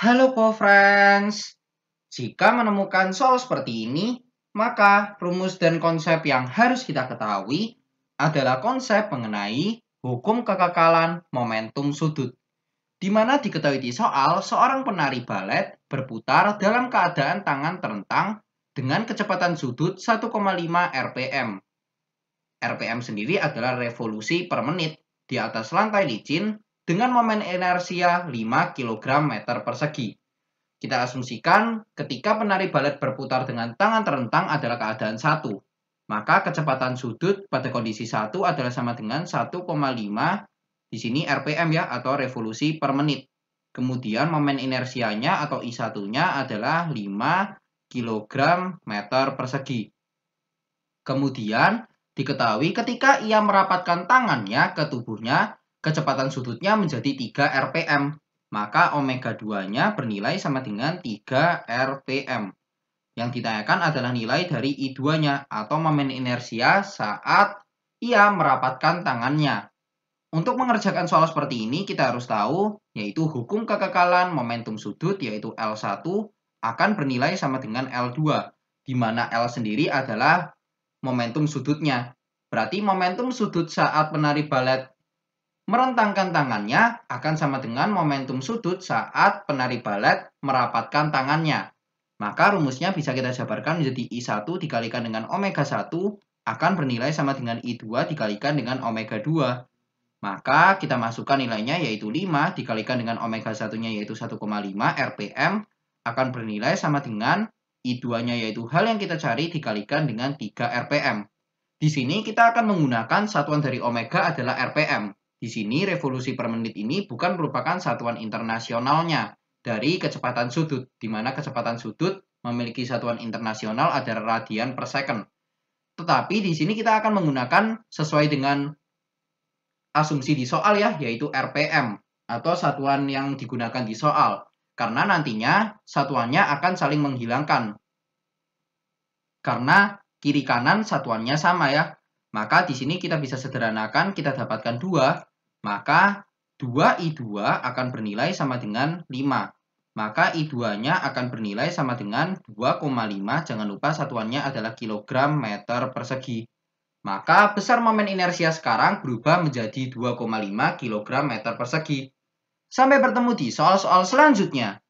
Halo Po friends Jika menemukan soal seperti ini, maka rumus dan konsep yang harus kita ketahui adalah konsep mengenai hukum kekekalan momentum sudut. Di mana diketahui di soal, seorang penari balet berputar dalam keadaan tangan terentang dengan kecepatan sudut 1,5 RPM. RPM sendiri adalah revolusi per menit di atas lantai licin dengan momen inersia 5 kg meter persegi. Kita asumsikan ketika penari balet berputar dengan tangan terentang adalah keadaan 1. Maka kecepatan sudut pada kondisi 1 adalah sama dengan 1,5 di sini RPM ya atau revolusi per menit. Kemudian momen inersianya atau I1-nya adalah 5 kg meter persegi. Kemudian diketahui ketika ia merapatkan tangannya ke tubuhnya, kecepatan sudutnya menjadi 3 RPM. Maka omega 2-nya bernilai sama dengan 3 RPM. Yang ditanyakan adalah nilai dari I2-nya atau momen inersia saat ia merapatkan tangannya. Untuk mengerjakan soal seperti ini, kita harus tahu, yaitu hukum kekekalan momentum sudut, yaitu L1, akan bernilai sama dengan L2, di mana L sendiri adalah momentum sudutnya. Berarti momentum sudut saat penari balet Merentangkan tangannya akan sama dengan momentum sudut saat penari balet merapatkan tangannya. Maka rumusnya bisa kita jabarkan menjadi I1 dikalikan dengan omega 1 akan bernilai sama dengan I2 dikalikan dengan omega 2. Maka kita masukkan nilainya yaitu 5 dikalikan dengan omega 1-nya yaitu 1,5 RPM akan bernilai sama dengan I2-nya yaitu hal yang kita cari dikalikan dengan 3 RPM. Di sini kita akan menggunakan satuan dari omega adalah RPM. Di sini revolusi per menit ini bukan merupakan satuan internasionalnya dari kecepatan sudut, di mana kecepatan sudut memiliki satuan internasional adalah radian per second. Tetapi di sini kita akan menggunakan sesuai dengan asumsi di soal ya, yaitu RPM atau satuan yang digunakan di soal. Karena nantinya satuannya akan saling menghilangkan. Karena kiri kanan satuannya sama ya. Maka di sini kita bisa sederhanakan, kita dapatkan 2 maka 2I2 akan bernilai sama dengan 5. Maka I2-nya akan bernilai sama dengan 2,5. Jangan lupa satuannya adalah kilogram meter persegi. Maka besar momen inersia sekarang berubah menjadi 2,5 kilogram meter persegi. Sampai bertemu di soal-soal selanjutnya.